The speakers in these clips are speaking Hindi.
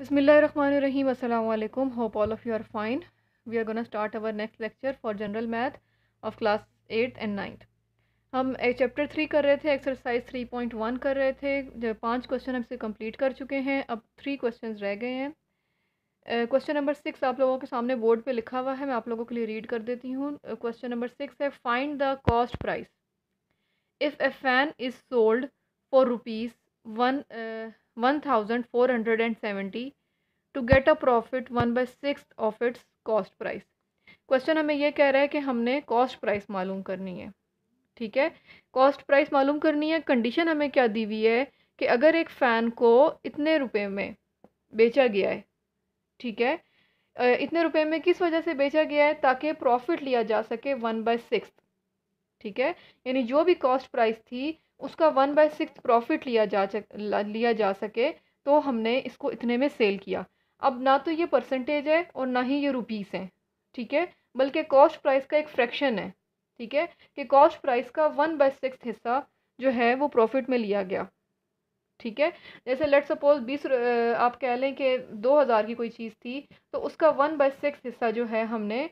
Bismillahirrahmanirrahim. Assalamu hope all of you are fine we are are start our next lecture for general math of class eight and ninth and हम चैप्टर थ्री कर रहे थे एक्सरसाइज थ्री पॉइंट वन कर रहे थे जो पांच क्वेश्चन हम इसे कंप्लीट कर चुके हैं अब थ्री क्वेश्चन रह गए हैं क्वेश्चन नंबर सिक्स आप लोगों के सामने बोर्ड पर लिखा हुआ है मैं आप लोगों के लिए रीड कर देती हूँ क्वेश्चन नंबर सिक्स है find the cost price if a fan is sold for rupees one one thousand four hundred and seventy to get a profit one by six of its cost price question हमें यह कह रहा है कि हमने कॉस्ट प्राइस मालूम करनी है ठीक है कॉस्ट प्राइस मालूम करनी है कंडीशन हमें क्या दी हुई है कि अगर एक फ़ैन को इतने रुपए में बेचा गया है ठीक है इतने रुपए में किस वजह से बेचा गया है ताकि प्रॉफिट लिया जा सके वन बाई सिक्स ठीक है यानी जो भी कॉस्ट प्राइस थी उसका वन बाई सिक्स प्रॉफिट लिया जा लिया जा सके तो हमने इसको इतने में सेल किया अब ना तो ये परसेंटेज है और ना ही ये रुपीस हैं ठीक है बल्कि कॉस्ट प्राइस का एक फ्रैक्शन है ठीक है कि कॉस्ट प्राइस का वन बाई सिक्स हिस्सा जो है वो प्रॉफिट में लिया गया ठीक है जैसे लेट सपोज बीस आप कह लें कि दो हज़ार की कोई चीज़ थी तो उसका वन बाई सिक्स हिस्सा जो है हमने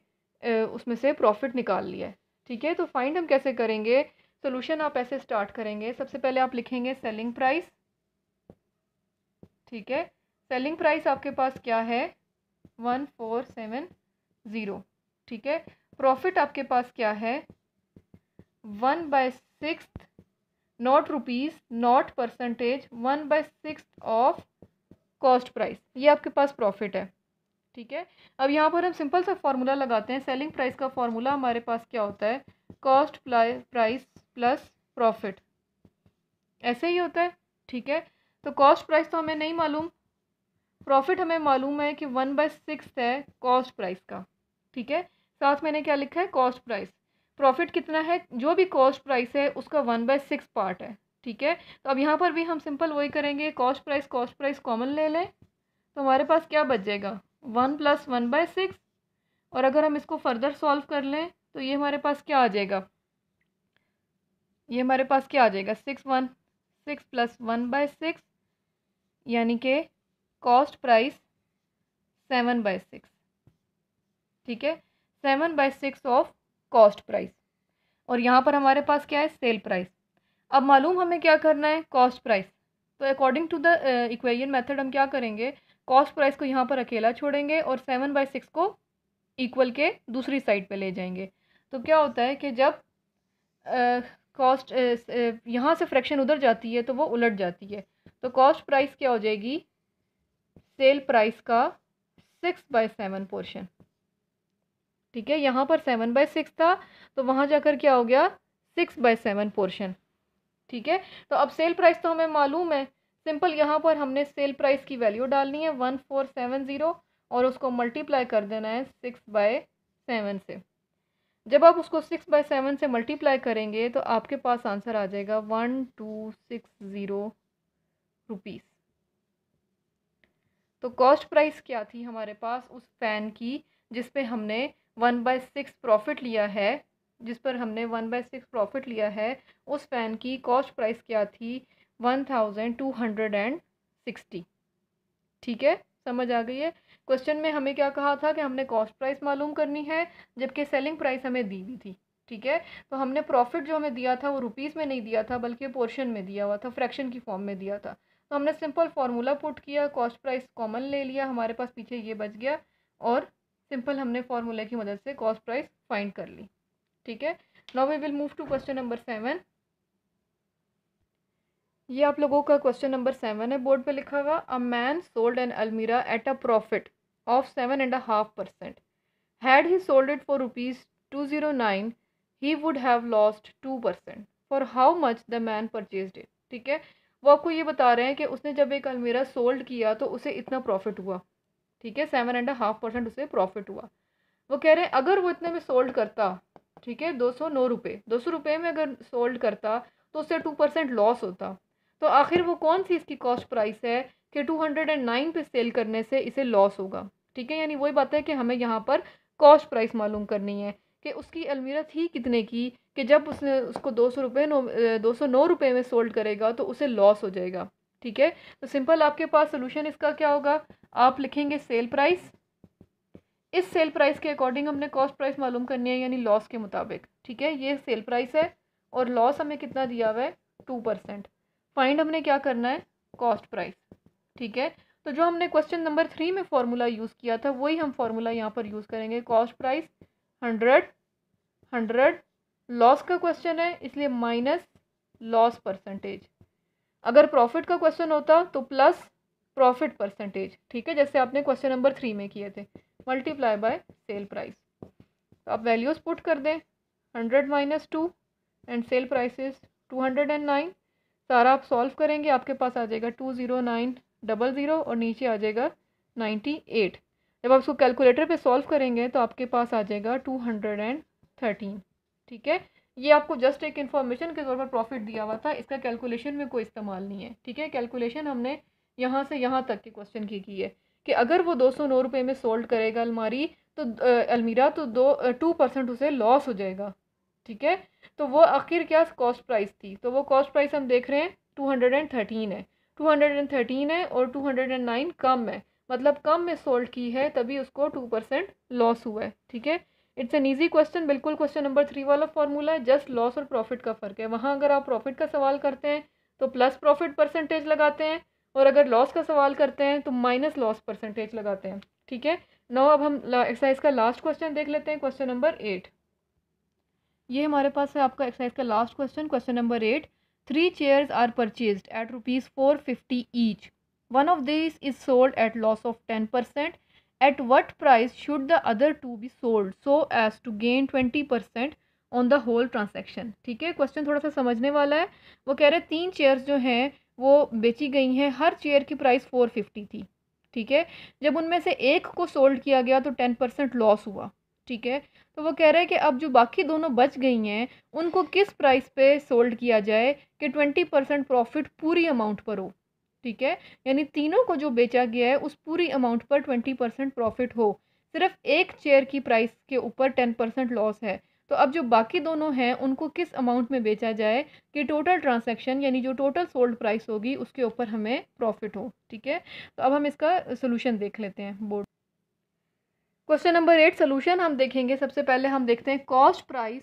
उसमें से प्रॉफिट निकाल लिया है ठीक है तो फाइंड हम कैसे करेंगे सोल्यूशन आप ऐसे स्टार्ट करेंगे सबसे पहले आप लिखेंगे सेलिंग प्राइस ठीक है सेलिंग प्राइस आपके पास क्या है वन फोर सेवन ज़ीरो ठीक है प्रॉफिट आपके पास क्या है one by six not rupees not percentage one by six of cost price ये आपके पास प्रॉफिट है ठीक है अब यहाँ पर हम सिंपल सा फॉर्मूला लगाते हैं सेलिंग प्राइस का फॉर्मूला हमारे पास क्या होता है कॉस्ट प्राइस प्लस प्रॉफिट ऐसे ही होता है ठीक है तो कॉस्ट प्राइस तो हमें नहीं मालूम प्रॉफिट हमें मालूम है कि वन बाय सिक्स है कॉस्ट प्राइस का ठीक है साथ मैंने क्या लिखा है कॉस्ट प्राइस प्रॉफिट कितना है जो भी कॉस्ट प्राइस है उसका वन बाय सिक्स पार्ट है ठीक है तो अब यहाँ पर भी हम सिंपल वही करेंगे cost price cost price common ले लें तो हमारे पास क्या बच जाएगा one plus one by six और अगर हम इसको फर्दर सॉल्व कर लें तो ये हमारे पास क्या आ जाएगा ये हमारे पास क्या आ जाएगा six one six plus one by six यानी कि cost price seven by six ठीक है seven by six of cost price और यहाँ पर हमारे पास क्या है सेल प्राइस अब मालूम हमें क्या करना है कॉस्ट प्राइस तो according to the equation method हम क्या करेंगे कॉस्ट प्राइस को यहाँ पर अकेला छोड़ेंगे और सेवन बाई सिक्स को इक्वल के दूसरी साइड पे ले जाएंगे तो क्या होता है कि जब कॉस्ट uh, uh, यहाँ से फ्रैक्शन उधर जाती है तो वो उलट जाती है तो कॉस्ट प्राइस क्या हो जाएगी सेल प्राइस का सिक्स बाय सेवन पोर्शन ठीक है यहाँ पर सेवन बाय सिक्स था तो वहाँ जाकर क्या हो गया सिक्स बाय सेवन पोर्शन ठीक है तो अब सेल प्राइस तो हमें मालूम है सिंपल यहाँ पर हमने सेल प्राइस की वैल्यू डालनी है वन फोर सेवन ज़ीरो और उसको मल्टीप्लाई कर देना है सिक्स बाय सेवन से जब आप उसको सिक्स बाई सेवन से मल्टीप्लाई करेंगे तो आपके पास आंसर आ जाएगा one two six zero rupees तो कॉस्ट प्राइस क्या थी हमारे पास उस फ़ैन की जिस पे हमने वन बाई सिक्स प्रॉफिट लिया है जिस पर हमने वन बाई सिक्स प्रॉफिट लिया है उस फ़ैन की कॉस्ट प्राइस क्या थी one thousand two hundred and sixty ठीक है समझ आ गई है क्वेश्चन में हमें क्या कहा था कि हमने कॉस्ट प्राइस मालूम करनी है जबकि सेलिंग प्राइस हमें दी हुई थी ठीक है तो हमने प्रॉफिट जो हमें दिया था वो रुपीज़ में नहीं दिया था बल्कि पोर्शन में दिया हुआ था फ्रैक्शन की फॉर्म में दिया था तो हमने सिंपल फार्मूला पुट किया कॉस्ट प्राइस कॉमन ले लिया हमारे पास पीछे ये बच गया और सिंपल हमने फार्मूले की मदद से कॉस्ट प्राइस फाइंड कर ली ठीक है now we will move to question number seven ये आप लोगों का क्वेश्चन नंबर सेवन है बोर्ड पे लिखा हुआ a man sold an almirah at a profit of percent. Had he sold it for rupees nine, he would have lost percent. For how much the man purchased it? ठीक है वो आपको ये बता रहे हैं कि उसने जब एक अलमीरा सोल्ड किया तो उसे इतना प्रॉफिट हुआ ठीक है सेवन एंड हाफ परसेंट उसे प्रॉफिट हुआ वो कह रहे हैं अगर वो इतने में सोल्ड करता ठीक है दो सौ नौ रुपये दो सौ रुपये में अगर सोल्ड करता तो उससे टू परसेंट लॉस होता तो आखिर वो कौन सी इसकी कॉस्ट प्राइस है कि टू हंड्रेड एंड नाइन पे सेल करने से इसे लॉस होगा ठीक है यानी वही बात है कि हमें यहाँ पर कॉस्ट प्राइस मालूम करनी है कि उसकी अलमीरा थी कितने की कि जब उसने उसको दो सौ रुपये नौ दो सौ नौ रुपये में सोल्ड करेगा तो उसे लॉस हो जाएगा ठीक है तो सिंपल आपके पास सोल्यूशन इसका क्या होगा आप लिखेंगे सेल प्राइस इस सेल प्राइस के अकॉर्डिंग हमने कॉस्ट प्राइस मालूम करनी है यानी लॉस के मुताबिक ठीक है ये सेल प्राइस है और लॉस हमें कितना दिया हुआ है टू परसेंट फाइंड हमने क्या करना है कॉस्ट प्राइस ठीक है तो जो हमने क्वेश्चन नंबर थ्री में फॉर्मूला यूज़ किया था वही हम फॉर्मूला यहाँ पर यूज़ करेंगे cost price hundred hundred loss का क्वेश्चन है इसलिए माइनस लॉस परसेंटेज अगर प्रॉफिट का क्वेश्चन होता तो प्लस प्रॉफिट परसेंटेज ठीक है जैसे आपने क्वेश्चन नंबर थ्री में किए थे मल्टीप्लाई बाय सेल प्राइस तो आप वैल्यूज़ पुट कर दें hundred minus two and sale prices two hundred and nine सारा आप सॉल्व करेंगे आपके पास आ जाएगा two zero nine double zero और नीचे आ जाएगा नाइन्टी एट जब आप इसको कैलकुलेटर पे सॉल्व करेंगे तो आपके पास आ जाएगा टू हंड्रेड एंड थर्टीन ठीक है ये आपको जस्ट एक इन्फॉर्मेशन के तौर पर प्रॉफिट दिया हुआ था इसका कैलकुलेशन में कोई इस्तेमाल नहीं है ठीक है कैलकुलेशन हमने यहाँ से यहाँ तक के क्वेश्चन की की है कि अगर वो दो सौ नौ रुपये में सोल्ड करेगा अलमारी तो अलमीरा तो दो टू परसेंट उसे लॉस हो जाएगा ठीक है तो वो आखिर क्या कॉस्ट प्राइस थी तो वो कॉस्ट प्राइस हम देख रहे हैं टू हंड्रेड एंड थर्टीन है 213 है और 209 कम है मतलब कम में सोल्ड की है तभी उसको टू परसेंट लॉस हुआ है ठीक है इट्स एन ईजी क्वेश्चन बिल्कुल क्वेश्चन नंबर थ्री वाला फॉर्मूला है जस्ट लॉस और प्रॉफिट का फ़र्क है वहाँ अगर आप प्रॉफिट का सवाल करते हैं तो प्लस प्रॉफिट परसेंटेज लगाते हैं और अगर लॉस का सवाल करते हैं तो माइनस लॉस परसेंटेज लगाते हैं ठीक है नौ अब हम एक्सरसाइज का लास्ट क्वेश्चन देख लेते हैं क्वेश्चन नंबर एट ये हमारे पास है आपका एक्सरसाइज का last question question number eight Three chairs are purchased at rupees 450 each. One of these is sold at loss of 10%. At what price should the other two be sold so as to gain 20% on the whole transaction ठीक है क्वेश्चन थोड़ा सा समझने वाला है वो कह रहे हैं तीन चेयर्स जो हैं वो बेची गई हैं हर चेयर की प्राइस फोर फिफ्टी थी ठीक है जब उनमें से एक को सोल्ड किया गया तो टेन परसेंट लॉस हुआ ठीक है तो वो कह रहा है कि अब जो बाकी दोनों बच गई हैं उनको किस प्राइस पे सोल्ड किया जाए कि ट्वेंटी परसेंट प्रॉफिट पूरी अमाउंट पर हो ठीक है यानी तीनों को जो बेचा गया है उस पूरी अमाउंट पर ट्वेंटी परसेंट प्रॉफिट हो सिर्फ एक चेयर की प्राइस के ऊपर टेन परसेंट लॉस है तो अब जो बाकी दोनों हैं उनको किस अमाउंट में बेचा जाए कि टोटल ट्रांसैक्शन यानी जो टोटल सोल्ड प्राइस होगी उसके ऊपर हमें प्रॉफिट हो ठीक है तो अब हम इसका सोल्यूशन देख लेते हैं board question number eight solution हम देखेंगे सबसे पहले हम देखते हैं cost price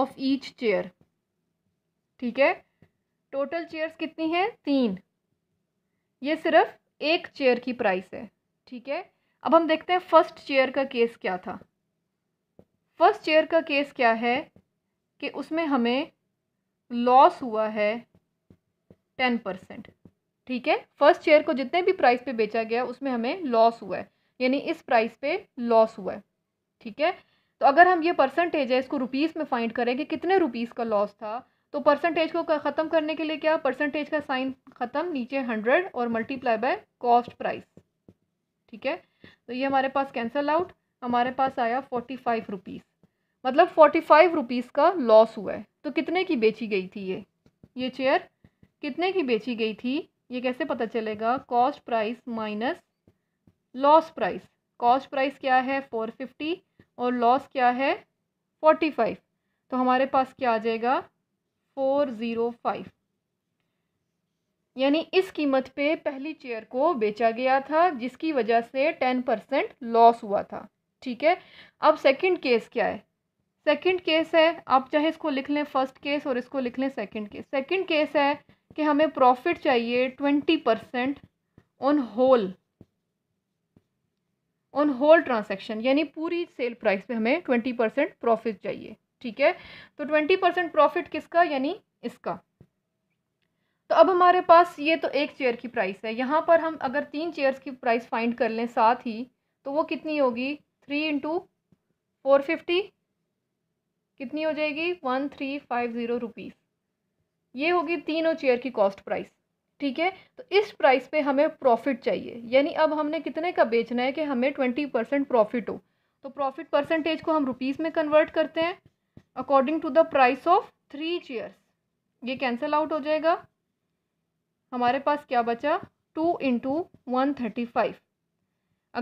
of each chair ठीक है टोटल चेयर्स कितनी हैं तीन ये सिर्फ एक चेयर की प्राइस है ठीक है अब हम देखते हैं फर्स्ट चेयर का केस क्या था फर्स्ट चेयर का केस क्या है कि उसमें हमें लॉस हुआ है टेन परसेंट ठीक है फर्स्ट चेयर को जितने भी प्राइस पे बेचा गया उसमें हमें लॉस हुआ है यानी इस प्राइस पे लॉस हुआ है ठीक है तो अगर हम ये परसेंटेज है इसको रुपीज़ में फाइंड करें कि कितने रुपीज़ का लॉस था तो परसेंटेज को ख़त्म करने के लिए क्या परसेंटेज का साइन ख़त्म नीचे हंड्रेड और मल्टीप्लाई बाय कॉस्ट प्राइस ठीक है तो ये हमारे पास कैंसल आउट हमारे पास आया फोर्टी फाइव रुपीज़ मतलब फोर्टी फाइव रुपीज़ का लॉस हुआ है तो कितने की बेची गई थी ये ये चेयर कितने की बेची गई थी ये कैसे पता चलेगा cost price minus loss price cost price क्या है फोर फिफ्टी और लॉस क्या है फोर्टी फाइव तो हमारे पास क्या आ जाएगा फोर ज़ीरो फाइव यानी इस कीमत पे पहली चेयर को बेचा गया था जिसकी वजह से टेन परसेंट लॉस हुआ था ठीक है अब सेकंड केस क्या है सेकंड केस है आप चाहे इसको लिख लें फर्स्ट केस और इसको लिख लें सेकंड केस सेकंड केस है कि हमें प्रॉफिट चाहिए twenty percent on whole on whole transaction यानी पूरी सेल प्राइस पे हमें ट्वेंटी परसेंट प्रॉफिट चाहिए ठीक है तो ट्वेंटी परसेंट प्रॉफिट किसका यानी इसका तो अब हमारे पास ये तो एक चेयर की प्राइस है यहाँ पर हम अगर तीन चेयर्स की प्राइस फाइंड कर लें साथ ही तो वो कितनी होगी थ्री इंटू फोर फिफ्टी कितनी हो जाएगी one three five zero rupees ये होगी तीनों चेयर की कॉस्ट प्राइस ठीक है तो इस प्राइस पे हमें प्रॉफिट चाहिए यानी अब हमने कितने का बेचना है कि हमें ट्वेंटी परसेंट प्रॉफिट हो तो प्रॉफिट परसेंटेज को हम रुपीज़ में कन्वर्ट करते हैं according to the price of three chairs ये कैंसिल आउट हो जाएगा हमारे पास क्या बचा two into one thirty five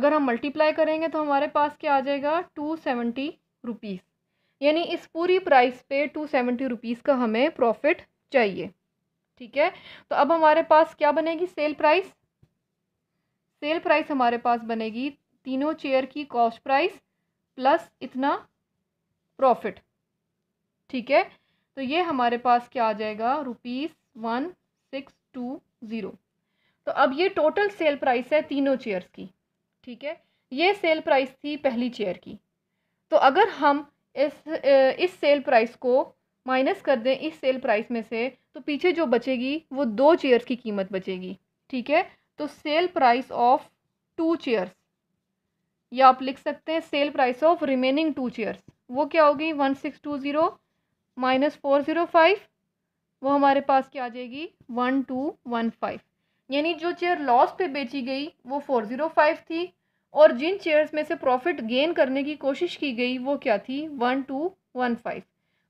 अगर हम मल्टीप्लाई करेंगे तो हमारे पास क्या आ जाएगा टू सेवेंटी रुपीज़ यानी इस पूरी प्राइस पे टू सेवेंटी रुपीज़ का हमें प्रॉफिट चाहिए ठीक है तो अब हमारे पास क्या बनेगी सेल प्राइस सेल प्राइस हमारे पास बनेगी तीनों चेयर की कॉस्ट प्राइस प्लस इतना प्रॉफिट ठीक है तो ये हमारे पास क्या आ जाएगा rupees one six two zero तो अब ये टोटल सेल प्राइस है तीनों चेयर्स की ठीक है ये सेल प्राइस थी पहली चेयर की तो अगर हम इस इस सेल प्राइस को माइनस कर दें इस सेल प्राइस में से तो पीछे जो बचेगी वो दो चेयर्स की कीमत बचेगी ठीक है तो sale price of two chairs या आप लिख सकते हैं sale price of remaining two chairs वो क्या होगी one six two zero minus four zero five वो हमारे पास क्या आ जाएगी वन टू वन फाइव यानी जो चेयर लॉस पे बेची गई वो फोर ज़ीरो फाइव थी और जिन चेयर्स में से प्रॉफिट गेन करने की कोशिश की गई वो क्या थी वन टू वन फाइव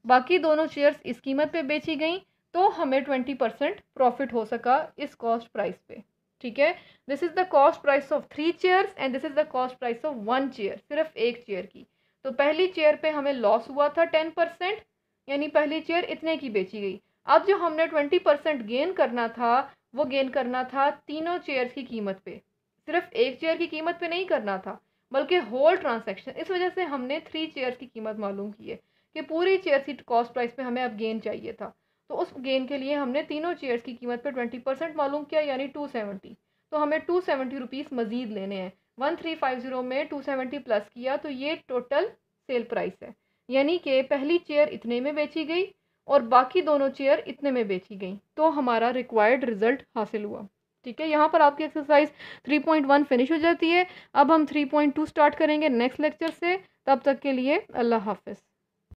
बाकी दोनों शेयर्स इस कीमत पे बेची गई तो हमें ट्वेंटी परसेंट प्रॉफिट हो सका इस कॉस्ट प्राइस पे ठीक है this is the cost price of three chairs and this is the cost price of one chair सिर्फ एक चेयर की तो पहली चेयर पे हमें लॉस हुआ था टेन परसेंट यानी पहली चेयर इतने की बेची गई अब जो हमने ट्वेंटी परसेंट गेन करना था वो गेन करना था तीनों चेयर्स की कीमत पे सिर्फ एक चेयर की कीमत पे नहीं करना था बल्कि होल ट्रांसैक्शन इस वजह से हमने थ्री चेयर्स की कीमत मालूम की है कि पूरी चेयर सीट कॉस्ट प्राइस में हमें अब गेन चाहिए था तो उस गेन के लिए हमने तीनों चेयर्स की कीमत पे ट्वेंटी परसेंट मालूम किया यानी टू सेवेंटी तो हमें टू सेवेंटी रुपीज़ मज़ीद लेने हैं वन थ्री फाइव ज़ीरो में टू सेवेंटी प्लस किया तो ये टोटल सेल प्राइस है यानी कि पहली चेयर इतने में बेची गई और बाकी दोनों चेयर इतने में बेची गई तो हमारा रिक्वायर्ड रिज़ल्ट हासिल हुआ ठीक है यहाँ पर आपकी एक्सरसाइज 3.1 फिनिश हो जाती है अब हम 3.2 स्टार्ट करेंगे नेक्स्ट लेक्चर से तब तक के लिए अल्लाह हाफिज़